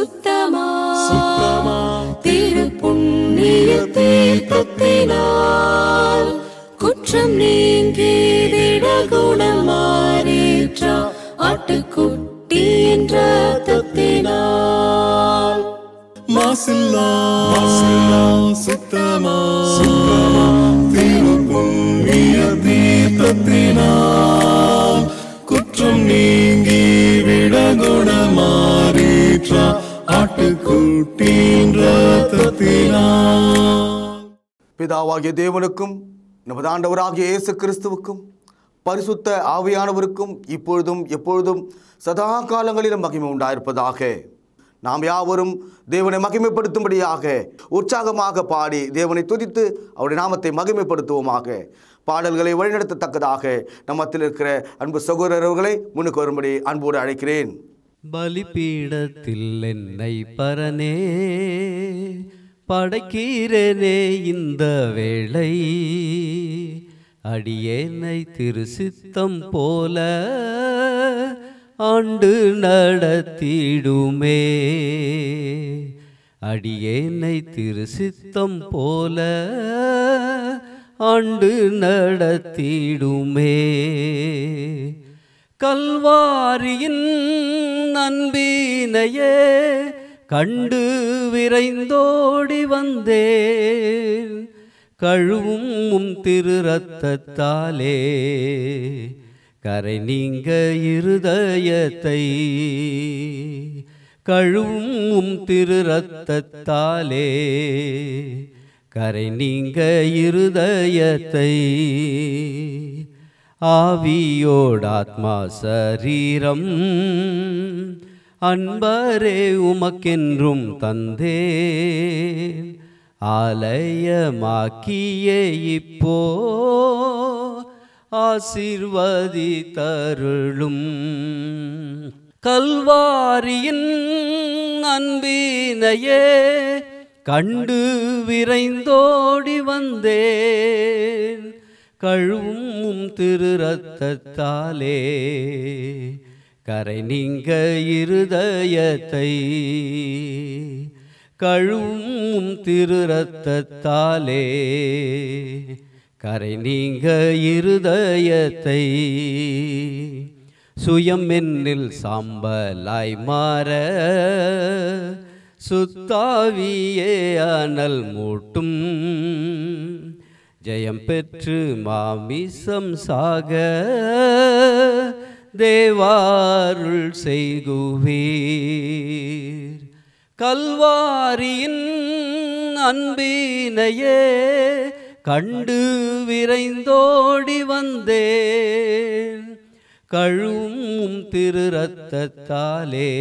சுத்தமா சுத்தமா திரு புண்ணிய தீர்த்தத்தினால் குற்றம் நீங்கிட குணமாறேற்றா ஆட்டுக்குட்டி என்ற தத்தினால் மாசில்லா சுத்தமா சுத்தமா திரு புண்ணிய தீர்த்தத்தினால் குற்றம் நீங்கி விட குணமாறேற்றா பிதாவாகிய தேவனுக்கும் நமது ஆண்டவராகிய இயேசு கிறிஸ்துவுக்கும் பரிசுத்த ஆவியானவருக்கும் இப்பொழுதும் எப்பொழுதும் சதா காலங்களிலும் மகிமை உண்டாயிருப்பதாக நாம் யாவரும் தேவனை மகிமைப்படுத்தும்படியாக உற்சாகமாக பாடி தேவனை துதித்து அவருடைய நாமத்தை மகிமைப்படுத்துவோமாக பாடல்களை வழிநடத்தத்தக்கதாக நம்மத்தில் இருக்கிற அன்பு சகோதரர்களை முன்னுக்கு வரும்படி அன்போடு அழைக்கிறேன் பலிபீடத்தில் என்னை பரனே படைக்கீரனே இந்த வேளை அடியேனை திருசித்தம் போல ஆண்டு நடத்திடுமே அடியேனை திருசித்தம் போல ஆண்டு நடத்திடுமே கல்வாரியின் அன்பீனையே கண்டு விரைந்தோடி வந்தேன் கழுவும் திரு ரத்தத்தாலே கரை நீங்க இருதயத்தை கழுவும் திரு ரத்தத்தாலே கரை நீங்க இருதயத்தை ஆவியோடாத்மா சரீரம் அன்பரே உமக்கென்றும் தந்தே ஆலயமாக்கிய இப்போ ஆசிர்வதி தருளும் கல்வாரியின் அன்பினையே கண்டு விரைந்தோடி வந்தேன் கழுவும் திரு ரத்தத்தாலே கரை நீங்க இருதயத்தை கழுவும் திரு ரத்தத்தாலே கரை நீங்க இருதயத்தை சுயம் என்னில் சாம்பலாய் மாற சுத்தாவியே அனல் மூட்டும் ஜெயம் பெற்று மாமிசம் சாக தேவாருள் செய்குவீர் கல்வாரியின் அன்பினையே கண்டு விரைந்தோடி வந்தேன் கழும் திரு ரத்தத்தாலே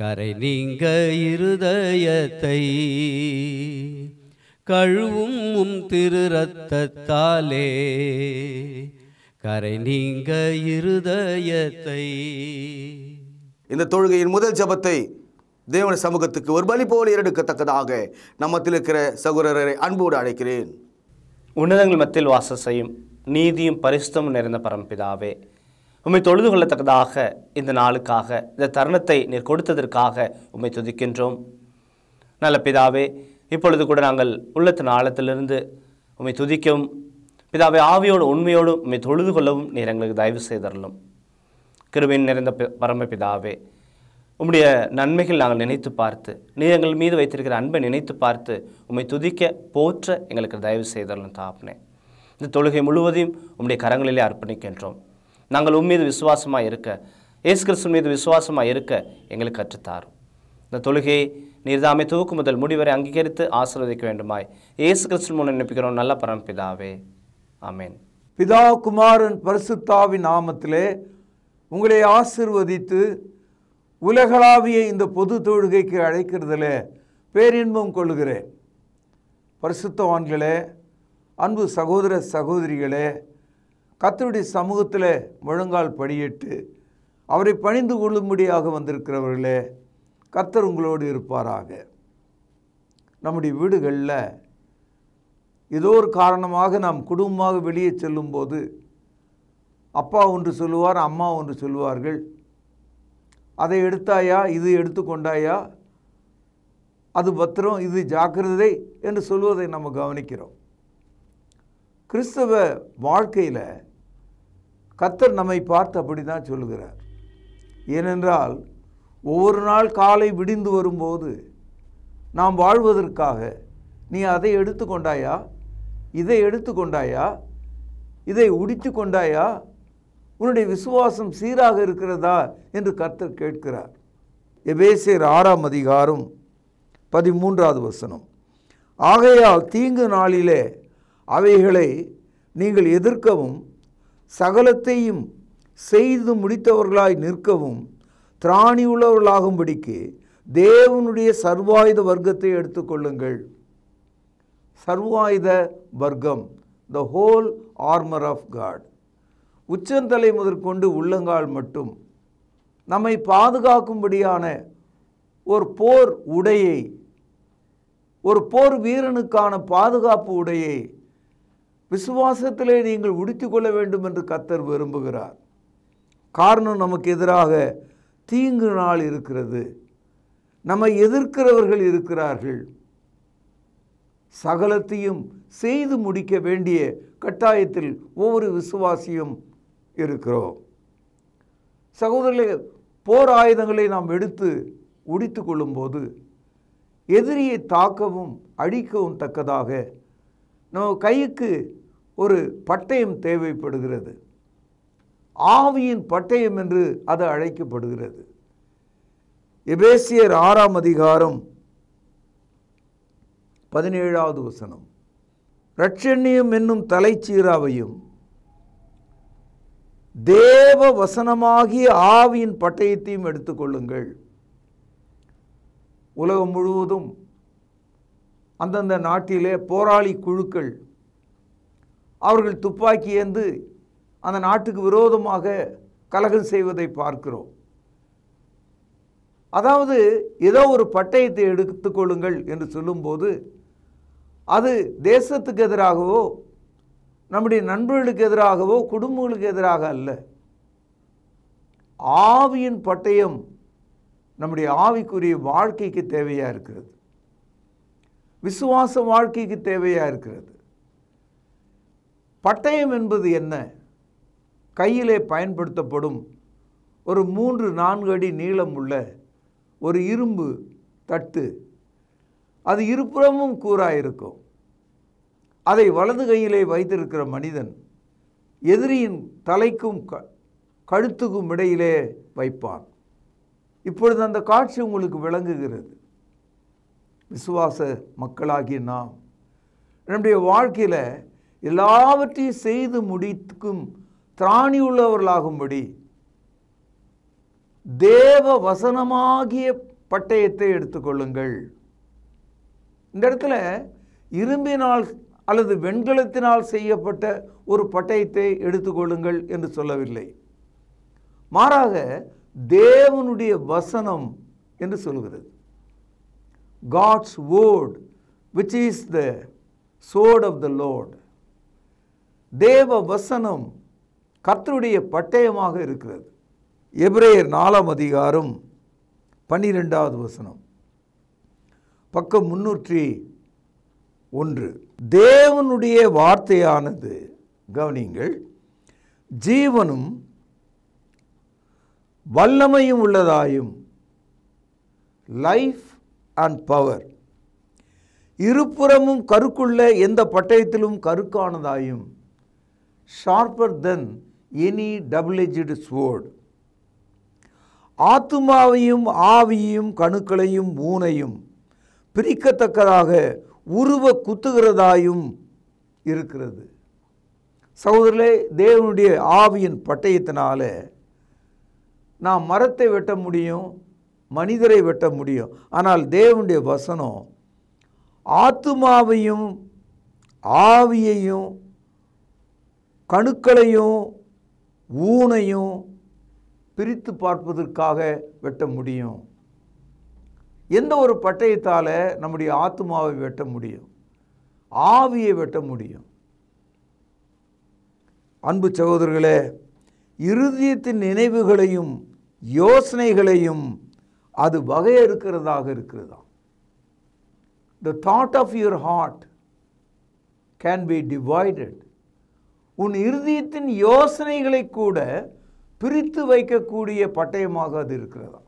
கரை நீங்க இருதயத்தை கழுவும் உம் திரு ரத்தத்தாலே கரை நீங்க இருதயத்தை இந்த தொழுகையின் முதல் ஜபத்தை தேவன சமூகத்துக்கு ஒரு பலி போல எடுக்கத்தக்கதாக நம்மத்தில் இருக்கிற சகோதரரை அன்போடு அழைக்கிறேன் உன்னதங்கள் மத்தியில் வாச செய்யும் நீதியும் பரிசுத்தமும் நிறைந்த பரம்பிதாவே உண்மை தொழுது கொள்ளத்தக்கதாக இந்த நாளுக்காக இந்த தருணத்தை நீர் கொடுத்ததற்காக உண்மை துதிக்கின்றோம் நல்ல பிதாவே இப்பொழுது கூட நாங்கள் உள்ளத்தின் ஆழத்திலிருந்து உண்மை துதிக்கவும் பிதாவை ஆவியோடு உண்மையோடு உண்மை தொழுது கொள்ளவும் நீர் எங்களுக்கு தயவு செய்தரலும் கிருபையின் நிறைந்த பரம பிதாவே உம்முடைய நன்மைகள் நாங்கள் நினைத்து பார்த்து நீ எங்கள் மீது வைத்திருக்கிற அன்பை நினைத்து பார்த்து உம்மை துதிக்க போற்ற எங்களுக்கு தயவு செய்தரலும் தாப்னே இந்த தொழுகை முழுவதையும் உம்முடைய கரங்களிலே அர்ப்பணிக்கின்றோம் நாங்கள் உம் மீது விசுவாசமாக இருக்க ஏசு கிறிஸ்து மீது விசுவாசமாக இருக்க எங்களுக்கு கற்றுத்தாரும் இந்த தொழுகையை நீர்தாமை தூக்கு முதல் முடிவரை அங்கீகரித்து ஆசிர்வதிக்க வேண்டுமாய் இயேசு கிறிஸ்து மூலம் நினைப்பிக்கிறோம் நல்ல பிதாவே அமேன் பிதா குமாரன் பரிசுத்தாவின் நாமத்திலே உங்களை ஆசிர்வதித்து உலகளாவிய இந்த பொது தொழுகைக்கு அழைக்கிறதுல பேரின்பம் கொள்கிறேன் பரிசுத்தவான்களே அன்பு சகோதர சகோதரிகளே கத்தருடைய சமூகத்தில் முழங்கால் படியிட்டு அவரை பணிந்து கொள்ளும்படியாக வந்திருக்கிறவர்களே கர்த்தர் உங்களோடு இருப்பாராக நம்முடைய வீடுகளில் ஏதோ ஒரு காரணமாக நாம் குடும்பமாக வெளியே செல்லும்போது அப்பா ஒன்று சொல்லுவார் அம்மா ஒன்று சொல்லுவார்கள் அதை எடுத்தாயா இது எடுத்துக்கொண்டாயா அது பத்திரம் இது ஜாக்கிரதை என்று சொல்வதை நம்ம கவனிக்கிறோம் கிறிஸ்தவ வாழ்க்கையில் கத்தர் நம்மை பார்த்து அப்படி தான் சொல்லுகிறார் ஏனென்றால் ஒவ்வொரு நாள் காலை விடிந்து வரும்போது நாம் வாழ்வதற்காக நீ அதை எடுத்துக்கொண்டாயா இதை எடுத்துக்கொண்டாயா இதை உடித்து கொண்டாயா உன்னுடைய விசுவாசம் சீராக இருக்கிறதா என்று கர்த்தர் கேட்கிறார் எபேசியர் ஆறாம் அதிகாரம் பதிமூன்றாவது வசனம் ஆகையால் தீங்கு நாளிலே அவைகளை நீங்கள் எதிர்க்கவும் சகலத்தையும் செய்து முடித்தவர்களாய் நிற்கவும் உள்ளவர்களாகும்படிக்கு தேவனுடைய சர்வாயுத வர்க்கத்தை எடுத்துக்கொள்ளுங்கள் சர்வாயுத வர்க்கம் the whole armour of God உச்சந்தலை முதற்கொண்டு உள்ளங்கால் மட்டும் நம்மை பாதுகாக்கும்படியான ஒரு போர் உடையை ஒரு போர் வீரனுக்கான பாதுகாப்பு உடையை விசுவாசத்திலே நீங்கள் உடுத்திக்கொள்ள வேண்டும் என்று கத்தர் விரும்புகிறார் காரணம் நமக்கு எதிராக தீங்கு நாள் இருக்கிறது நம்மை எதிர்க்கிறவர்கள் இருக்கிறார்கள் சகலத்தையும் செய்து முடிக்க வேண்டிய கட்டாயத்தில் ஒவ்வொரு விசுவாசியும் இருக்கிறோம் சகோதரர்களே போர் ஆயுதங்களை நாம் எடுத்து உடித்து கொள்ளும்போது எதிரியை தாக்கவும் அடிக்கவும் தக்கதாக நம்ம கைக்கு ஒரு பட்டயம் தேவைப்படுகிறது ஆவியின் பட்டயம் என்று அது அழைக்கப்படுகிறது எபேசியர் ஆறாம் அதிகாரம் பதினேழாவது வசனம் ரட்சண்யம் என்னும் தலைச்சீராவையும் தேவ வசனமாகிய ஆவியின் பட்டயத்தையும் எடுத்துக்கொள்ளுங்கள் உலகம் முழுவதும் அந்தந்த நாட்டிலே போராளி குழுக்கள் அவர்கள் துப்பாக்கி ஏந்து அந்த நாட்டுக்கு விரோதமாக கலகம் செய்வதை பார்க்கிறோம் அதாவது ஏதோ ஒரு பட்டயத்தை எடுத்துக்கொள்ளுங்கள் என்று சொல்லும்போது அது தேசத்துக்கு எதிராகவோ நம்முடைய நண்பர்களுக்கு எதிராகவோ குடும்பங்களுக்கு எதிராக அல்ல ஆவியின் பட்டயம் நம்முடைய ஆவிக்குரிய வாழ்க்கைக்கு தேவையாக இருக்கிறது விசுவாச வாழ்க்கைக்கு தேவையாக இருக்கிறது பட்டயம் என்பது என்ன கையிலே பயன்படுத்தப்படும் ஒரு மூன்று நான்கு அடி நீளம் உள்ள ஒரு இரும்பு தட்டு அது இருபுறமும் கூறாயிருக்கும் அதை வலது கையிலே வைத்திருக்கிற மனிதன் எதிரியின் தலைக்கும் க கழுத்துக்கும் இடையிலே வைப்பான் இப்பொழுது அந்த காட்சி உங்களுக்கு விளங்குகிறது விசுவாச மக்களாகிய நாம் நம்முடைய வாழ்க்கையில் எல்லாவற்றையும் செய்து முடிக்கும் திராணி உள்ளவர்களாகும்படி தேவ வசனமாகிய பட்டயத்தை எடுத்துக்கொள்ளுங்கள் இந்த இடத்துல இரும்பினால் அல்லது வெண்கலத்தினால் செய்யப்பட்ட ஒரு பட்டயத்தை எடுத்துக்கொள்ளுங்கள் என்று சொல்லவில்லை மாறாக தேவனுடைய வசனம் என்று சொல்கிறது God's word which is the sword of the lord தேவ வசனம் கர்த்தருடைய பட்டயமாக இருக்கிறது எபிரேயர் நாலாம் அதிகாரம் பன்னிரெண்டாவது வசனம் பக்கம் முன்னூற்றி ஒன்று தேவனுடைய வார்த்தையானது கவனிங்கள் ஜீவனும் வல்லமையும் உள்ளதாயும் லைஃப் அண்ட் பவர் இருபுறமும் கருக்குள்ள எந்த பட்டயத்திலும் கருக்கானதாயும் sharper than any double edged sword ஆத்துமாவையும் ஆவியையும் கணுக்களையும் ஊனையும் பிரிக்கத்தக்கதாக உருவ குத்துகிறதாயும் இருக்கிறது சகோதரர்களே தேவனுடைய ஆவியின் பட்டயத்தினால நாம் மரத்தை வெட்ட முடியும் மனிதரை வெட்ட முடியும் ஆனால் தேவனுடைய வசனம் ஆத்துமாவையும் ஆவியையும் கணுக்களையும் ஊனையும் பிரித்து பார்ப்பதற்காக வெட்ட முடியும் எந்த ஒரு பட்டயத்தால் நம்முடைய ஆத்மாவை வெட்ட முடியும் ஆவியை வெட்ட முடியும் அன்பு சகோதரர்களே இருதயத்தின் நினைவுகளையும் யோசனைகளையும் அது இருக்கிறதாக இருக்கிறதா the thought of your heart can be divided உன் இருதயத்தின் யோசனைகளை கூட பிரித்து வைக்கக்கூடிய பட்டயமாக அது இருக்கிறதா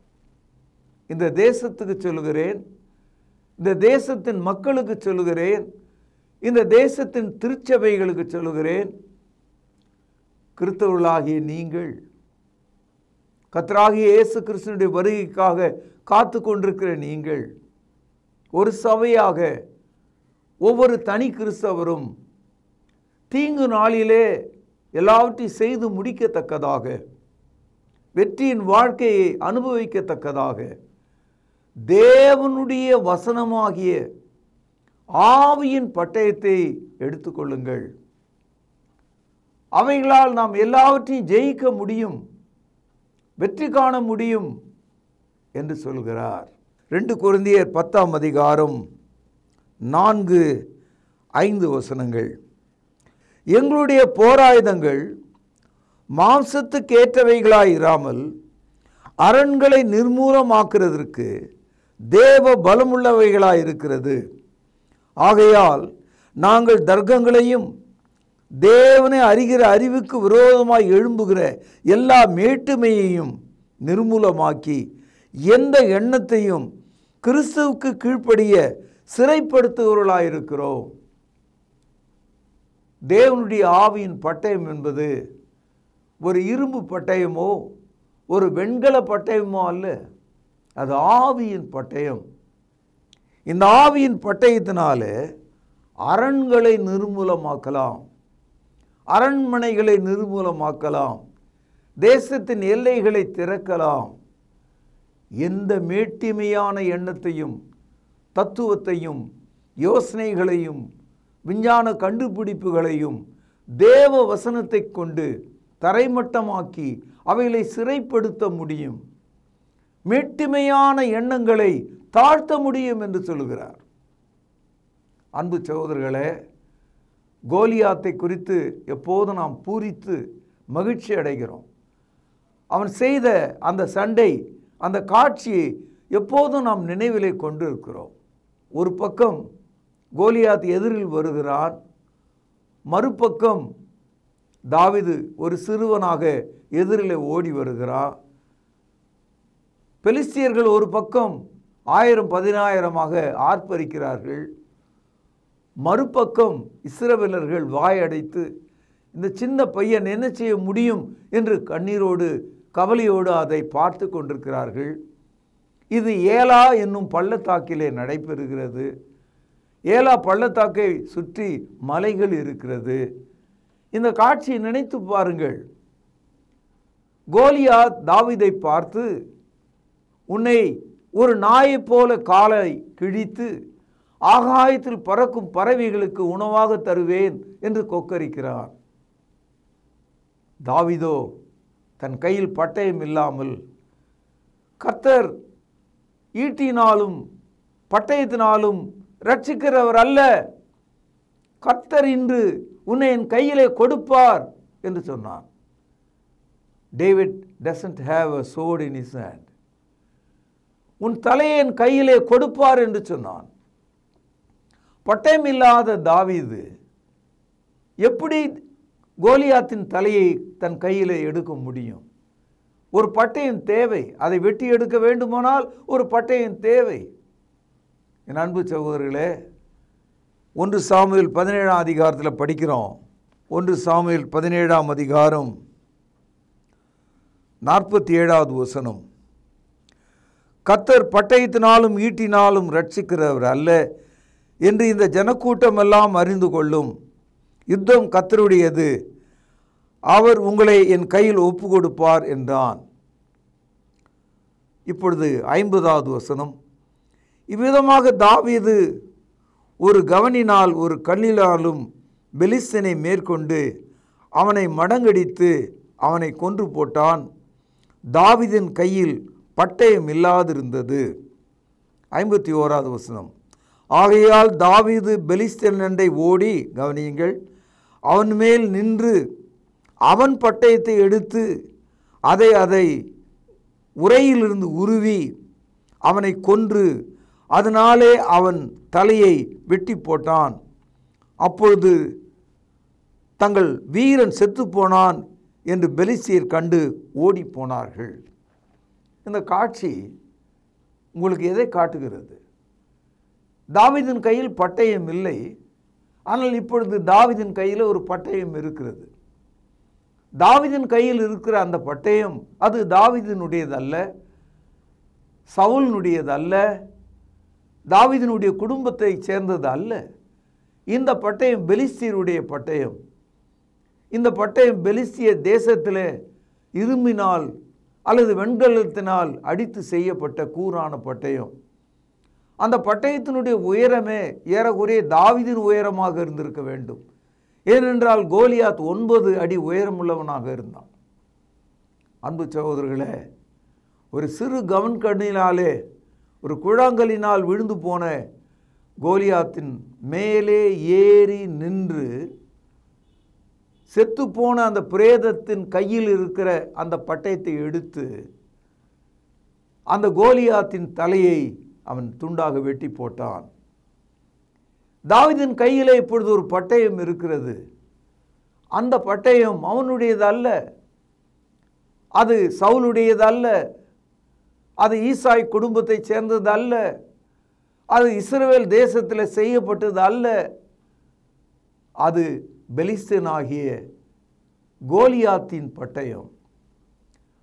இந்த தேசத்துக்கு சொல்கிறேன் இந்த தேசத்தின் மக்களுக்கு சொல்கிறேன் இந்த தேசத்தின் திருச்சபைகளுக்கு சொல்கிறேன் கிறிஸ்தவர்களாகிய நீங்கள் கத்தராகிய இயேசு கிறிஸ்தனுடைய வருகைக்காக காத்து கொண்டிருக்கிற நீங்கள் ஒரு சபையாக ஒவ்வொரு தனி கிறிஸ்தவரும் தீங்கு நாளிலே எல்லாவற்றையும் செய்து முடிக்கத்தக்கதாக வெற்றியின் வாழ்க்கையை அனுபவிக்கத்தக்கதாக தேவனுடைய வசனமாகிய ஆவியின் பட்டயத்தை எடுத்துக்கொள்ளுங்கள் அவைகளால் நாம் எல்லாவற்றையும் ஜெயிக்க முடியும் வெற்றி காண முடியும் என்று சொல்கிறார் ரெண்டு குழந்தையர் பத்தாம் அதிகாரம் நான்கு ஐந்து வசனங்கள் எங்களுடைய போராயுதங்கள் மாம்சத்துக்கு இராமல் அரண்களை நிர்மூலமாக்குறதற்கு தேவ பலமுள்ளவைகளாக இருக்கிறது ஆகையால் நாங்கள் தர்க்கங்களையும் தேவனை அறிகிற அறிவுக்கு விரோதமாக எழும்புகிற எல்லா மேட்டுமையையும் நிர்மூலமாக்கி எந்த எண்ணத்தையும் கிறிஸ்துவுக்கு கீழ்ப்படிய இருக்கிறோம் தேவனுடைய ஆவியின் பட்டயம் என்பது ஒரு இரும்பு பட்டயமோ ஒரு வெண்கல பட்டயமோ அல்ல அது ஆவியின் பட்டயம் இந்த ஆவியின் பட்டயத்தினால அரண்களை நிர்மூலமாக்கலாம் அரண்மனைகளை நிர்மூலமாக்கலாம் தேசத்தின் எல்லைகளை திறக்கலாம் எந்த மேட்டிமையான எண்ணத்தையும் தத்துவத்தையும் யோசனைகளையும் விஞ்ஞான கண்டுபிடிப்புகளையும் தேவ வசனத்தை கொண்டு தரைமட்டமாக்கி அவைகளை சிறைப்படுத்த முடியும் மேட்டுமையான எண்ணங்களை தாழ்த்த முடியும் என்று சொல்கிறார் அன்பு சகோதரர்களே கோலியாத்தை குறித்து எப்போது நாம் பூரித்து மகிழ்ச்சி அடைகிறோம் அவன் செய்த அந்த சண்டை அந்த காட்சியை எப்போதும் நாம் நினைவிலே கொண்டு இருக்கிறோம் ஒரு பக்கம் கோலியாத் எதிரில் வருகிறான் மறுபக்கம் தாவிது ஒரு சிறுவனாக எதிரில் ஓடி வருகிறான் பெலிஸ்தியர்கள் ஒரு பக்கம் ஆயிரம் பதினாயிரமாக ஆர்ப்பரிக்கிறார்கள் மறுபக்கம் இஸ்ரவேலர்கள் வாயடைத்து இந்த சின்ன பையன் என்ன செய்ய முடியும் என்று கண்ணீரோடு கவலையோடு அதை பார்த்து கொண்டிருக்கிறார்கள் இது ஏலா என்னும் பள்ளத்தாக்கிலே நடைபெறுகிறது ஏலா பள்ளத்தாக்கை சுற்றி மலைகள் இருக்கிறது இந்த காட்சியை நினைத்து பாருங்கள் கோலியா தாவிதை பார்த்து உன்னை ஒரு நாயைப் போல காலை கிழித்து ஆகாயத்தில் பறக்கும் பறவைகளுக்கு உணவாக தருவேன் என்று கொக்கரிக்கிறார் தாவிதோ தன் கையில் பட்டயம் இல்லாமல் கத்தர் ஈட்டினாலும் பட்டயத்தினாலும் ரட்சிக்கிறவர் அல்ல கர்த்தர் இன்று உன்னை என் கையிலே கொடுப்பார் என்று சொன்னான் David doesn't have a sword in his hand உன் தலையை என் கையிலே கொடுப்பார் என்று சொன்னான் பட்டயம் இல்லாத தாவீது எப்படி கோலியாத்தின் தலையை தன் கையிலே எடுக்க முடியும் ஒரு பட்டயம் தேவை அதை வெட்டி எடுக்க வேண்டுமானால் ஒரு பட்டயம் தேவை என் அன்பு சகோதரர்களே ஒன்று சாமியில் பதினேழாம் அதிகாரத்தில் படிக்கிறோம் ஒன்று சாமியில் பதினேழாம் அதிகாரம் நாற்பத்தி ஏழாவது வசனம் கத்தர் பட்டயத்தினாலும் ஈட்டினாலும் ரட்சிக்கிறவர் அல்ல என்று இந்த ஜனக்கூட்டம் எல்லாம் அறிந்து கொள்ளும் யுத்தம் கத்தருடையது அவர் உங்களை என் கையில் ஒப்பு கொடுப்பார் என்றான் இப்பொழுது ஐம்பதாவது வசனம் இவ்விதமாக தாவீது ஒரு கவனினால் ஒரு கல்லினாலும் பெலிஸ்தனை மேற்கொண்டு அவனை மடங்கடித்து அவனை கொன்று போட்டான் தாவிதின் கையில் பட்டயம் இல்லாதிருந்தது ஐம்பத்தி ஓராவது வசனம் ஆகையால் தாவீது பெலிஸ்தனண்டை ஓடி கவனியுங்கள் அவன் மேல் நின்று அவன் பட்டயத்தை எடுத்து அதை அதை உரையிலிருந்து உருவி அவனை கொன்று அதனாலே அவன் தலையை வெட்டி போட்டான் அப்பொழுது தங்கள் வீரன் செத்துப்போனான் என்று பெலிசியர் கண்டு ஓடி போனார்கள் இந்த காட்சி உங்களுக்கு எதை காட்டுகிறது தாவிதின் கையில் பட்டயம் இல்லை ஆனால் இப்பொழுது தாவிதின் கையில் ஒரு பட்டயம் இருக்கிறது தாவிதின் கையில் இருக்கிற அந்த பட்டயம் அது தாவிதினுடையதல்ல சவுலினுடையதல்ல தாவிதனுடைய குடும்பத்தை சேர்ந்தது அல்ல இந்த பட்டயம் பெலிஸ்தீருடைய பட்டயம் இந்த பட்டயம் பெலிஸ்திய தேசத்தில் இரும்பினால் அல்லது வெண்கலத்தினால் அடித்து செய்யப்பட்ட கூறான பட்டயம் அந்த பட்டயத்தினுடைய உயரமே ஏறக்குறைய தாவிதின் உயரமாக இருந்திருக்க வேண்டும் ஏனென்றால் கோலியாத் ஒன்பது அடி உயரமுள்ளவனாக இருந்தான் அன்பு சகோதரர்களே ஒரு சிறு கவன்கண்ணினாலே ஒரு குழாங்கலினால் விழுந்து போன கோலியாத்தின் மேலே ஏறி நின்று செத்துப்போன அந்த பிரேதத்தின் கையில் இருக்கிற அந்த பட்டயத்தை எடுத்து அந்த கோலியாத்தின் தலையை அவன் துண்டாக வெட்டி போட்டான் தாவிதின் கையில் இப்பொழுது ஒரு பட்டயம் இருக்கிறது அந்த பட்டயம் அவனுடையதல்ல அது சவுலுடையதல்ல அது ஈசாய் குடும்பத்தை சேர்ந்தது அல்ல அது இஸ்ரேல் தேசத்தில் செய்யப்பட்டது அல்ல அது பெலிஸ்தீன் ஆகிய கோலியாத்தின் பட்டயம்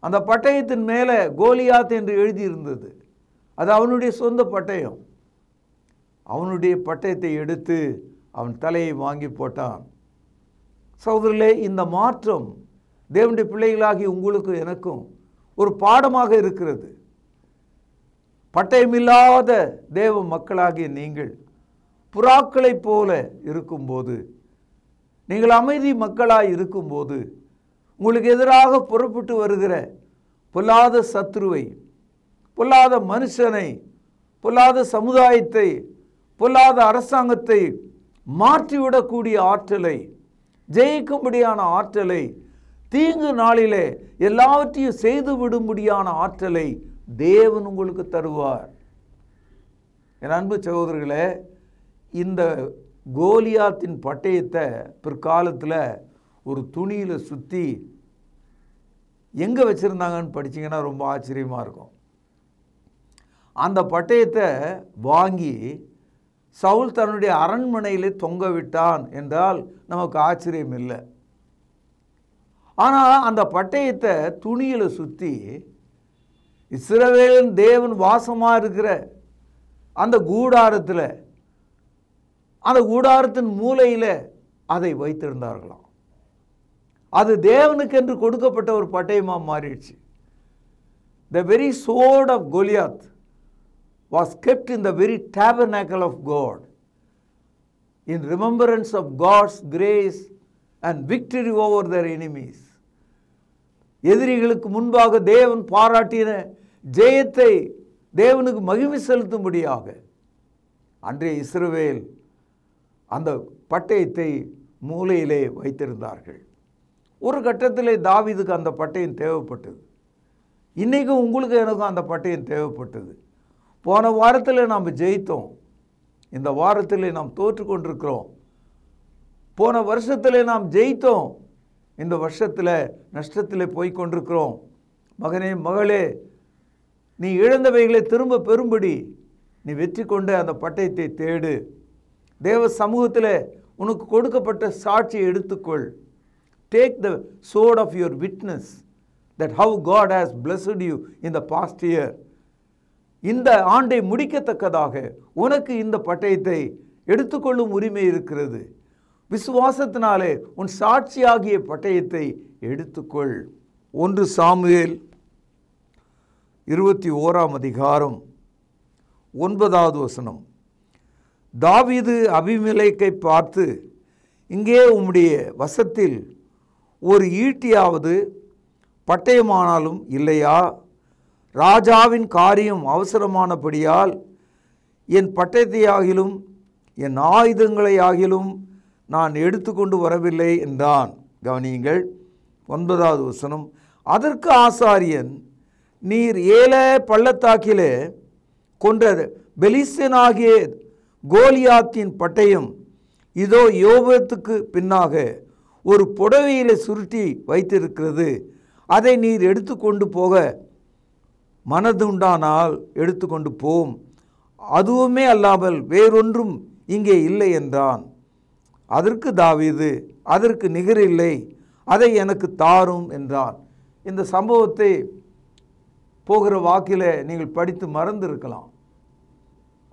அந்த பட்டயத்தின் மேலே கோலியாத் என்று எழுதியிருந்தது அது அவனுடைய சொந்த பட்டயம் அவனுடைய பட்டயத்தை எடுத்து அவன் தலையை வாங்கி போட்டான் சௌதரிலே இந்த மாற்றம் தேவனுடைய பிள்ளைகளாகி உங்களுக்கும் எனக்கும் ஒரு பாடமாக இருக்கிறது பட்டயமில்லாத தேவ மக்களாகிய நீங்கள் புறாக்களைப் போல இருக்கும்போது நீங்கள் அமைதி மக்களாக இருக்கும்போது உங்களுக்கு எதிராக புறப்பட்டு வருகிற பொல்லாத சத்ருவை பொல்லாத மனுஷனை பொல்லாத சமுதாயத்தை பொல்லாத அரசாங்கத்தை மாற்றிவிடக்கூடிய ஆற்றலை ஜெயிக்கும்படியான ஆற்றலை தீங்கு நாளிலே எல்லாவற்றையும் செய்து ஆற்றலை தேவன் உங்களுக்கு தருவார் என் அன்பு சகோதரர்களே இந்த கோலியாத்தின் பட்டயத்தை பிற்காலத்தில் ஒரு துணியில் சுற்றி எங்கே வச்சுருந்தாங்கன்னு படிச்சிங்கன்னா ரொம்ப ஆச்சரியமாக இருக்கும் அந்த பட்டயத்தை வாங்கி சவுல் தன்னுடைய அரண்மனையிலே தொங்க விட்டான் என்றால் நமக்கு ஆச்சரியம் இல்லை ஆனால் அந்த பட்டயத்தை துணியில் சுற்றி இஸ்ரவேலின் தேவன் வாசமாக இருக்கிற அந்த கூடாரத்தில் அந்த கூடாரத்தின் மூலையில் அதை வைத்திருந்தார்களாம் அது தேவனுக்கு என்று கொடுக்கப்பட்ட ஒரு பட்டயமாக மாறிடுச்சு the very sword of Goliath was kept in the very tabernacle of God in remembrance of God's grace and victory over their enemies எதிரிகளுக்கு முன்பாக தேவன் பாராட்டின ஜெயத்தை தேவனுக்கு மகிமை செலுத்தும்படியாக அன்றைய இஸ்ரவேல் அந்த பட்டயத்தை மூலையிலே வைத்திருந்தார்கள் ஒரு கட்டத்திலே தாவிதுக்கு அந்த பட்டயம் தேவைப்பட்டது இன்றைக்கும் உங்களுக்கு எனக்கும் அந்த பட்டயம் தேவைப்பட்டது போன வாரத்தில் நாம் ஜெயித்தோம் இந்த வாரத்தில் நாம் தோற்று கொண்டிருக்கிறோம் போன வருஷத்தில் நாம் ஜெயித்தோம் இந்த வருஷத்தில் நஷ்டத்தில் போய் கொண்டிருக்கிறோம் மகனே மகளே நீ இழந்தவைகளை திரும்ப பெறும்படி நீ வெற்றி கொண்டு அந்த பட்டயத்தை தேடு தேவ சமூகத்தில் உனக்கு கொடுக்கப்பட்ட சாட்சியை எடுத்துக்கொள் take the sword of your witness that how God has blessed you in the past year இந்த ஆண்டை முடிக்கத்தக்கதாக உனக்கு இந்த பட்டயத்தை எடுத்துக்கொள்ளும் உரிமை இருக்கிறது விசுவாசத்தினாலே உன் சாட்சியாகிய பட்டயத்தை எடுத்துக்கொள் ஒன்று சாமுவேல் இருபத்தி ஓராம் அதிகாரம் ஒன்பதாவது வசனம் தாவிது அபிமிலைக்கை பார்த்து இங்கே உம்முடைய வசத்தில் ஒரு ஈட்டியாவது பட்டயமானாலும் இல்லையா ராஜாவின் காரியம் அவசரமானபடியால் என் பட்டயத்தையாகிலும் என் ஆயுதங்களையாகிலும் நான் எடுத்துக்கொண்டு வரவில்லை என்றான் கவனியுங்கள் ஒன்பதாவது வசனம் அதற்கு ஆசாரியன் நீர் ஏல பள்ளத்தாக்கிலே கொன்ற பெலிஸ்தனாகிய கோலியாத்தின் பட்டயம் இதோ யோபத்துக்கு பின்னாக ஒரு புடவையில் சுருட்டி வைத்திருக்கிறது அதை நீர் எடுத்து கொண்டு போக மனதுண்டானால் எடுத்துக்கொண்டு போம் அதுவுமே அல்லாமல் வேறொன்றும் இங்கே இல்லை என்றான் அதற்கு தாவிது அதற்கு நிகரில்லை அதை எனக்கு தாரும் என்றான் இந்த சம்பவத்தை போகிற வாக்கில் நீங்கள் படித்து மறந்து இருக்கலாம்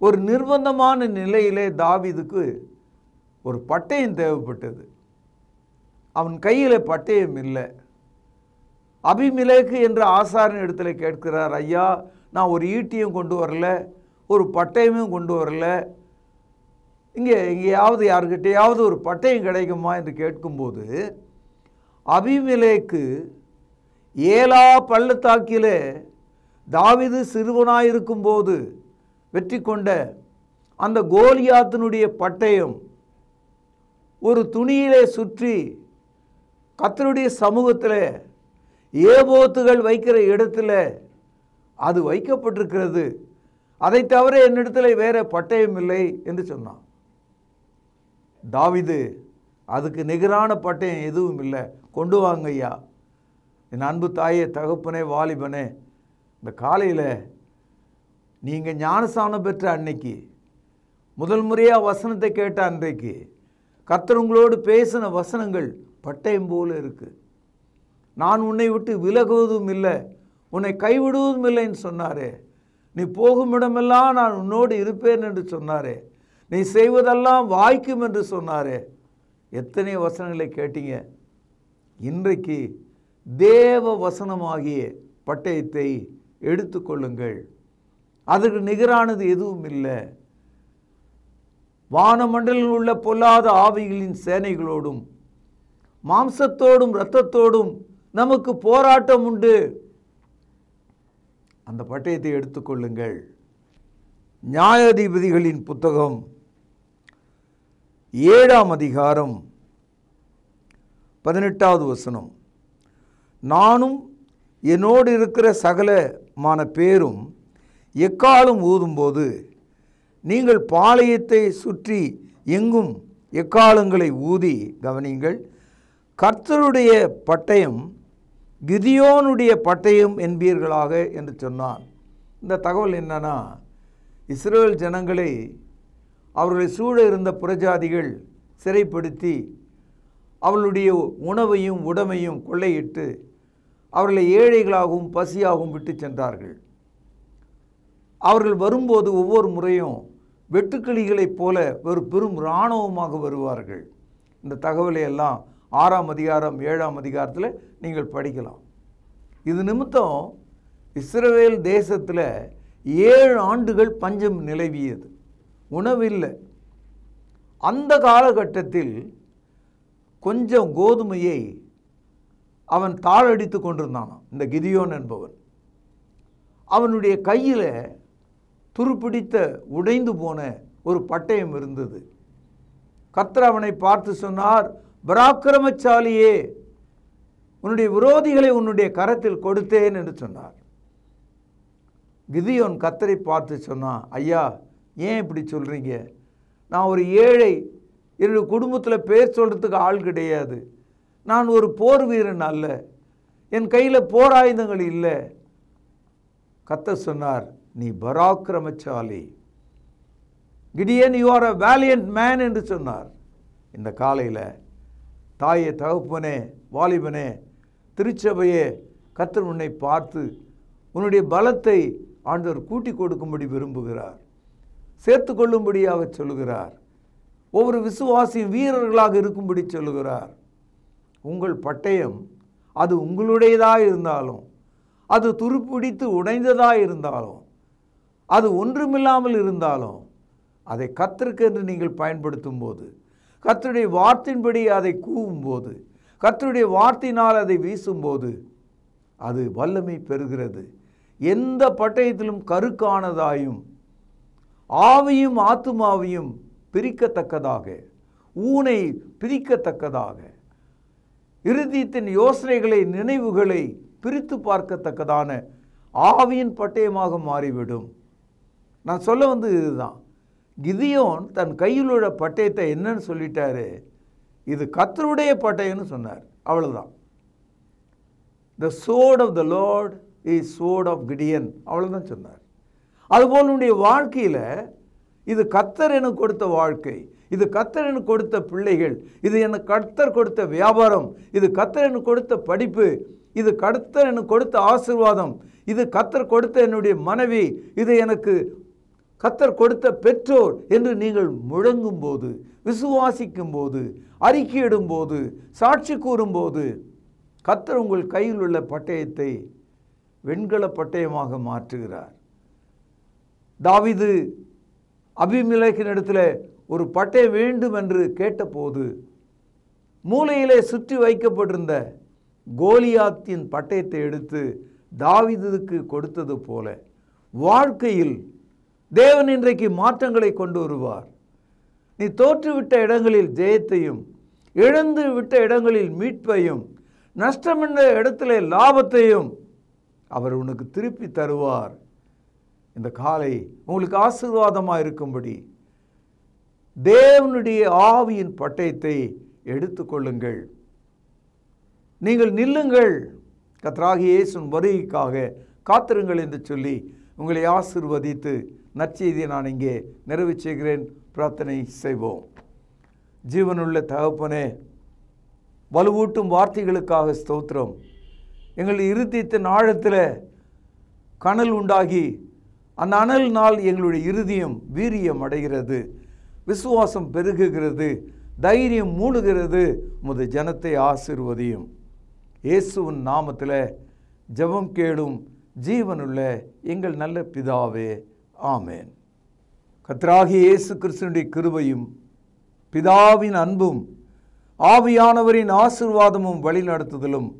ஒரு நிர்பந்தமான நிலையிலே தாவிதுக்கு ஒரு பட்டயம் தேவைப்பட்டது அவன் கையில் பட்டயம் இல்லை அபிமிலேக்கு என்ற ஆசாரின் இடத்துல கேட்கிறார் ஐயா நான் ஒரு ஈட்டியும் கொண்டு வரல ஒரு பட்டயமும் கொண்டு வரல இங்கே எங்கேயாவது யாருக்கிட்டேயாவது ஒரு பட்டயம் கிடைக்குமா என்று கேட்கும்போது அபிமிலேக்கு ஏலா பள்ளத்தாக்கிலே தாவிது போது வெற்றி கொண்ட அந்த கோலியாத்தினுடைய பட்டயம் ஒரு துணியிலே சுற்றி கத்தருடைய சமூகத்தில் ஏபோத்துகள் வைக்கிற இடத்துல அது வைக்கப்பட்டிருக்கிறது அதை தவிர என்னிடத்துல வேறு பட்டயம் இல்லை என்று சொன்னான் தாவிது அதுக்கு நிகரான பட்டயம் எதுவும் இல்லை கொண்டு வாங்க ஐயா என் அன்பு தாயே தகப்பனே வாலிபனே இந்த காலையில் நீங்கள் ஞானஸ்தானம் பெற்ற அன்னைக்கு முதல் முறையாக வசனத்தை கேட்ட அன்றைக்கு கத்தருங்களோடு பேசின வசனங்கள் பட்டயம் போல இருக்குது நான் உன்னை விட்டு விலகுவதும் இல்லை உன்னை கைவிடுவதும் இல்லைன்னு சொன்னாரே நீ போகும் இடமெல்லாம் நான் உன்னோடு இருப்பேன் என்று சொன்னாரே நீ செய்வதெல்லாம் வாய்க்கும் என்று சொன்னாரே எத்தனை வசனங்களை கேட்டீங்க இன்றைக்கு தேவ வசனமாகிய பட்டயத்தை எடுத்துக்கொள்ளுங்கள் அதற்கு நிகரானது எதுவும் இல்லை வானமண்டலில் உள்ள பொல்லாத ஆவிகளின் சேனைகளோடும் மாம்சத்தோடும் இரத்தத்தோடும் நமக்கு போராட்டம் உண்டு அந்த பட்டயத்தை எடுத்துக்கொள்ளுங்கள் நியாயாதிபதிகளின் புத்தகம் ஏழாம் அதிகாரம் பதினெட்டாவது வசனம் நானும் என்னோடு இருக்கிற சகல மான பேரும் எக்காலும் ஊதும்போது நீங்கள் பாளையத்தை சுற்றி எங்கும் எக்காலங்களை ஊதி கவனிங்கள் கர்த்தருடைய பட்டயம் கிதியோனுடைய பட்டயம் என்பீர்களாக என்று சொன்னான் இந்த தகவல் என்னன்னா இஸ்ரேல் ஜனங்களை அவர்களை சூழ இருந்த புறஜாதிகள் சிறைப்படுத்தி அவளுடைய உணவையும் உடமையும் கொள்ளையிட்டு அவர்களை ஏழைகளாகவும் பசியாகவும் விட்டு சென்றார்கள் அவர்கள் வரும்போது ஒவ்வொரு முறையும் வெட்டுக்கிளிகளைப் போல ஒரு பெரும் இராணுவமாக வருவார்கள் இந்த தகவலை எல்லாம் ஆறாம் அதிகாரம் ஏழாம் அதிகாரத்தில் நீங்கள் படிக்கலாம் இது நிமித்தம் இஸ்ரவேல் தேசத்தில் ஏழு ஆண்டுகள் பஞ்சம் நிலவியது உணவில்லை அந்த காலகட்டத்தில் கொஞ்சம் கோதுமையை அவன் தாளடித்து கொண்டிருந்தான் இந்த கிதியோன் என்பவன் அவனுடைய கையில் துருப்பிடித்த உடைந்து போன ஒரு பட்டயம் இருந்தது கத்திர அவனை பார்த்து சொன்னார் பராக்கிரமச்சாலியே உன்னுடைய விரோதிகளை உன்னுடைய கரத்தில் கொடுத்தேன் என்று சொன்னார் கிதியோன் கத்தரை பார்த்து சொன்னான் ஐயா ஏன் இப்படி சொல்கிறீங்க நான் ஒரு ஏழை என்னுடைய குடும்பத்தில் பேர் சொல்கிறதுக்கு ஆள் கிடையாது நான் ஒரு போர் வீரன் அல்ல என் கையில் போர் ஆயுதங்கள் இல்லை கத்த சொன்னார் நீ பராக்கிரமச்சாலி Gideon you are a valiant man என்று சொன்னார் இந்த காலையில் தாயை தகப்பனே வாலிபனே திருச்சபையே கத்தர் உன்னை பார்த்து உன்னுடைய பலத்தை ஆண்டவர் கூட்டி கொடுக்கும்படி விரும்புகிறார் சேர்த்து கொள்ளும்படியாக சொல்லுகிறார் ஒவ்வொரு விசுவாசியும் வீரர்களாக இருக்கும்படி சொல்லுகிறார் உங்கள் பட்டயம் அது உங்களுடையதாக இருந்தாலும் அது துருப்பிடித்து உடைந்ததாக இருந்தாலும் அது ஒன்றுமில்லாமல் இருந்தாலும் அதை என்று நீங்கள் பயன்படுத்தும் போது கத்தருடைய வார்த்தையின்படி அதை கூவும்போது கத்தருடைய வார்த்தையினால் அதை வீசும்போது அது வல்லமை பெறுகிறது எந்த பட்டயத்திலும் கருக்கானதாயும் ஆவியும் ஆத்துமாவையும் பிரிக்கத்தக்கதாக ஊனை பிரிக்கத்தக்கதாக இறுதியத்தின் யோசனைகளை நினைவுகளை பிரித்து பார்க்கத்தக்கதான ஆவியின் பட்டயமாக மாறிவிடும் நான் சொல்ல வந்து இதுதான் கிதியோன் தன் கையில் உள்ள பட்டயத்தை என்னன்னு சொல்லிட்டாரு இது கத்தருடைய பட்டயம்னு சொன்னார் அவ்வளோதான் the sword of the lord is sword of Gideon அவ்வளோதான் சொன்னார் அதுபோல் உன்னுடைய வாழ்க்கையில் இது கத்தர் எனக்கு கொடுத்த வாழ்க்கை இது கத்தரனு கொடுத்த பிள்ளைகள் இது எனக்கு கர்த்தர் கொடுத்த வியாபாரம் இது கத்தரனு கொடுத்த படிப்பு இது கர்த்தர் எனக்கு கொடுத்த ஆசிர்வாதம் இது கத்தர் கொடுத்த என்னுடைய மனைவி இது எனக்கு கத்தர் கொடுத்த பெற்றோர் என்று நீங்கள் முழங்கும் போது விசுவாசிக்கும் போது அறிக்கையிடும் போது சாட்சி கூறும்போது கத்தர் உங்கள் கையில் உள்ள பட்டயத்தை வெண்கல பட்டயமாக மாற்றுகிறார் தாவிது அபிமிலைக்கின் இடத்துல ஒரு பட்டை வேண்டும் என்று கேட்டபோது மூலையிலே சுற்றி வைக்கப்பட்டிருந்த கோலியாத்தின் பட்டயத்தை எடுத்து தாவிதுக்கு கொடுத்தது போல வாழ்க்கையில் தேவன் இன்றைக்கு மாற்றங்களை கொண்டு வருவார் நீ தோற்றுவிட்ட இடங்களில் ஜெயத்தையும் எழுந்து விட்ட இடங்களில் மீட்பையும் நஷ்டமென்ற இடத்துல லாபத்தையும் அவர் உனக்கு திருப்பி தருவார் இந்த காலை உங்களுக்கு ஆசீர்வாதமாக இருக்கும்படி தேவனுடைய ஆவியின் பட்டயத்தை எடுத்துக்கொள்ளுங்கள் நீங்கள் நில்லுங்கள் கத்ராகி வருகைக்காக காத்திருங்கள் என்று சொல்லி உங்களை ஆசிர்வதித்து நற்செய்தியை நான் இங்கே நிறைவு செய்கிறேன் பிரார்த்தனை செய்வோம் ஜீவனுள்ள தகப்பனே வலுவூட்டும் வார்த்தைகளுக்காக ஸ்தோத்திரம் எங்கள் இறுதித்தின் ஆழத்தில் கனல் உண்டாகி அந்த அனல் நாள் எங்களுடைய இறுதியும் வீரியம் அடைகிறது விசுவாசம் பெருகுகிறது தைரியம் மூடுகிறது உமது ஜனத்தை ஆசிர்வதியும் இயேசுவின் நாமத்தில் ஜபம் கேடும் ஜீவனுள்ள எங்கள் நல்ல பிதாவே ஆமேன் கத்ராகி இயேசு கிறிஸ்தனுடைய கிருபையும் பிதாவின் அன்பும் ஆவியானவரின் ஆசிர்வாதமும் வழிநடத்துதலும்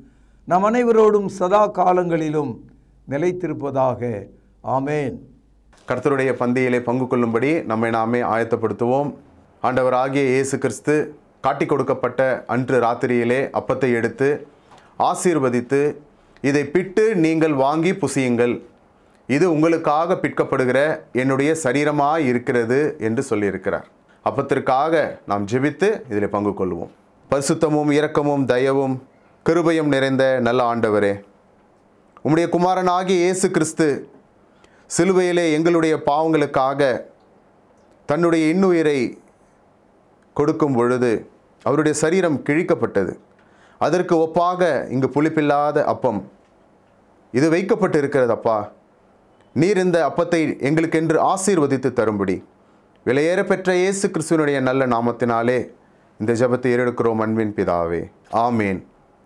நம் அனைவரோடும் சதா காலங்களிலும் நிலைத்திருப்பதாக ஆமேன் கர்த்தருடைய பந்தியிலே பங்கு கொள்ளும்படி நம்மை நாமே ஆயத்தப்படுத்துவோம் ஆண்டவர் ஆகிய இயேசு கிறிஸ்து காட்டி கொடுக்கப்பட்ட அன்று ராத்திரியிலே அப்பத்தை எடுத்து ஆசீர்வதித்து இதை பிட்டு நீங்கள் வாங்கி புசியுங்கள் இது உங்களுக்காக பிற்கப்படுகிற என்னுடைய சரீரமாக இருக்கிறது என்று சொல்லியிருக்கிறார் அப்பத்திற்காக நாம் ஜெபித்து இதில் பங்கு கொள்வோம் பரிசுத்தமும் இரக்கமும் தயவும் கிருபையும் நிறைந்த நல்ல ஆண்டவரே உம்முடைய குமாரனாகி இயேசு கிறிஸ்து சிலுவையிலே எங்களுடைய பாவங்களுக்காக தன்னுடைய இன்னுயிரை கொடுக்கும் பொழுது அவருடைய சரீரம் கிழிக்கப்பட்டது அதற்கு ஒப்பாக இங்கு புளிப்பில்லாத அப்பம் இது வைக்கப்பட்டு அப்பா நீர் இந்த அப்பத்தை எங்களுக்கென்று ஆசீர்வதித்து தரும்படி விலையேற பெற்ற இயேசு கிறிஸ்துவனுடைய நல்ல நாமத்தினாலே இந்த ஜபத்தை ஏறெடுக்கிறோம் அன்பின் பிதாவே ஆமேன்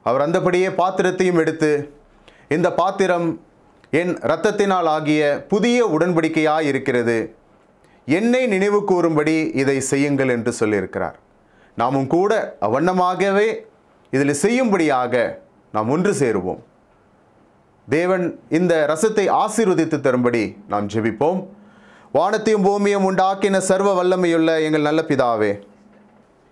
அவர் அந்தபடியே பாத்திரத்தையும் எடுத்து இந்த பாத்திரம் என் இரத்தத்தினால் ஆகிய புதிய உடன்படிக்கையாயிருக்கிறது இருக்கிறது என்னை நினைவு கூறும்படி இதை செய்யுங்கள் என்று சொல்லியிருக்கிறார் நாமும் கூட அவ்வண்ணமாகவே இதில் செய்யும்படியாக நாம் ஒன்று சேருவோம் தேவன் இந்த ரசத்தை ஆசீர்வதித்து தரும்படி நாம் ஜெபிப்போம் வானத்தையும் பூமியும் உண்டாக்கின சர்வ வல்லமையுள்ள எங்கள் நல்ல பிதாவே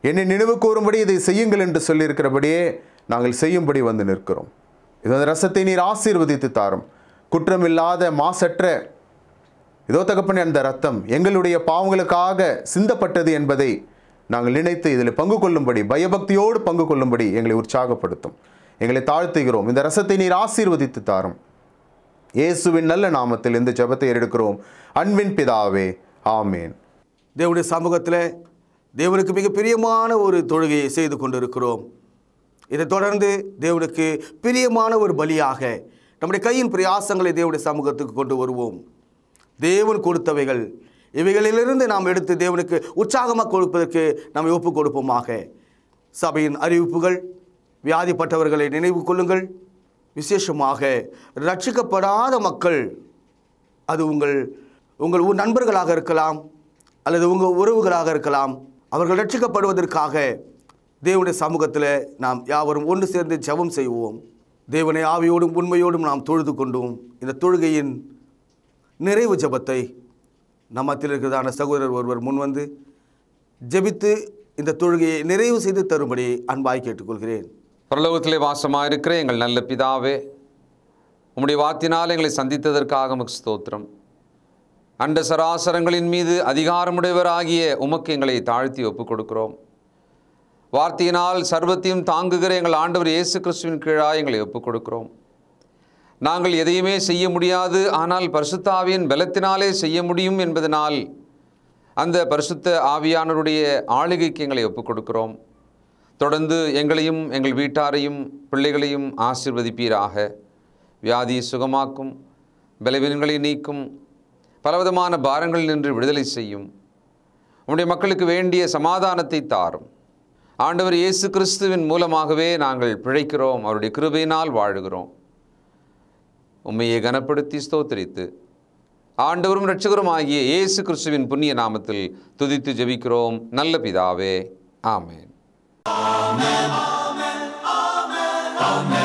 என்னை நினைவு கூறும்படி இதை செய்யுங்கள் என்று சொல்லியிருக்கிறபடியே நாங்கள் செய்யும்படி வந்து நிற்கிறோம் இது ரசத்தை நீர் ஆசீர்வதித்து தாரும் குற்றமில்லாத மாசற்ற இதோ தகப்பன் அந்த ரத்தம் எங்களுடைய பாவங்களுக்காக சிந்தப்பட்டது என்பதை நாங்கள் நினைத்து இதில் பங்கு கொள்ளும்படி பயபக்தியோடு பங்கு கொள்ளும்படி எங்களை உற்சாகப்படுத்தும் எங்களை தாழ்த்துகிறோம் இந்த ரசத்தை நீர் ஆசீர்வதித்து தாரும் இயேசுவின் நல்ல நாமத்தில் இந்த ஜபத்தை எடுக்கிறோம் அன்பின் பிதாவே ஆமேன் தேவனுடைய சமூகத்தில் தேவனுக்கு மிக பிரியமான ஒரு தொழுகையை செய்து கொண்டிருக்கிறோம் இதை தொடர்ந்து தேவனுக்கு பிரியமான ஒரு பலியாக நம்முடைய கையின் பிரயாசங்களை தேவனுடைய சமூகத்துக்கு கொண்டு வருவோம் தேவன் கொடுத்தவைகள் இவைகளிலிருந்து நாம் எடுத்து தேவனுக்கு உற்சாகமாக கொடுப்பதற்கு நாம் ஒப்பு கொடுப்போமாக சபையின் அறிவிப்புகள் வியாதிப்பட்டவர்களை நினைவு கொள்ளுங்கள் விசேஷமாக ரட்சிக்கப்படாத மக்கள் அது உங்கள் உங்கள் நண்பர்களாக இருக்கலாம் அல்லது உங்கள் உறவுகளாக இருக்கலாம் அவர்கள் ரட்சிக்கப்படுவதற்காக தேவனுடைய சமூகத்தில் நாம் யாவரும் ஒன்று சேர்ந்து ஜபம் செய்வோம் தேவனை ஆவியோடும் உண்மையோடும் நாம் தொழுது கொண்டோம் இந்த தொழுகையின் நிறைவு ஜபத்தை நம்மத்தில் இருக்கிறதான சகோதரர் ஒருவர் முன்வந்து ஜெபித்து இந்த தொழுகையை நிறைவு செய்து தரும்படி அன்பாய் கேட்டுக்கொள்கிறேன் பிரலோகத்திலே வாசமாக இருக்கிற எங்கள் நல்ல பிதாவே உம்முடைய வாத்தினால் எங்களை சந்தித்ததற்காக உமக்கு ஸ்தோத்திரம் அண்ட சராசரங்களின் மீது அதிகாரமுடையவராகிய உமக்கு எங்களை தாழ்த்தி ஒப்புக் கொடுக்கிறோம் வார்த்தையினால் சர்வத்தையும் தாங்குகிற எங்கள் ஆண்டவர் இயேசு கிறிஸ்துவின் கீழாக எங்களை ஒப்புக் கொடுக்கிறோம் நாங்கள் எதையுமே செய்ய முடியாது ஆனால் பரிசுத்தாவியின் பலத்தினாலே செய்ய முடியும் என்பதனால் அந்த பரிசுத்த ஆவியானருடைய ஆளுகைக்கு எங்களை ஒப்புக் கொடுக்கிறோம் தொடர்ந்து எங்களையும் எங்கள் வீட்டாரையும் பிள்ளைகளையும் ஆசிர்வதிப்பீராக வியாதி சுகமாக்கும் பலவீனங்களை நீக்கும் பலவிதமான பாரங்களில் நின்று விடுதலை செய்யும் உங்களுடைய மக்களுக்கு வேண்டிய சமாதானத்தை தாரும் ஆண்டவர் இயேசு கிறிஸ்துவின் மூலமாகவே நாங்கள் பிழைக்கிறோம் அவருடைய கிருபையினால் வாழுகிறோம் உண்மையை கனப்படுத்தி ஸ்தோத்திரித்து ஆண்டவரும் ரட்சகரும் ஆகிய இயேசு கிறிஸ்துவின் புண்ணிய நாமத்தில் துதித்து ஜெபிக்கிறோம் நல்ல பிதாவே ஆமேன் ஆமேன்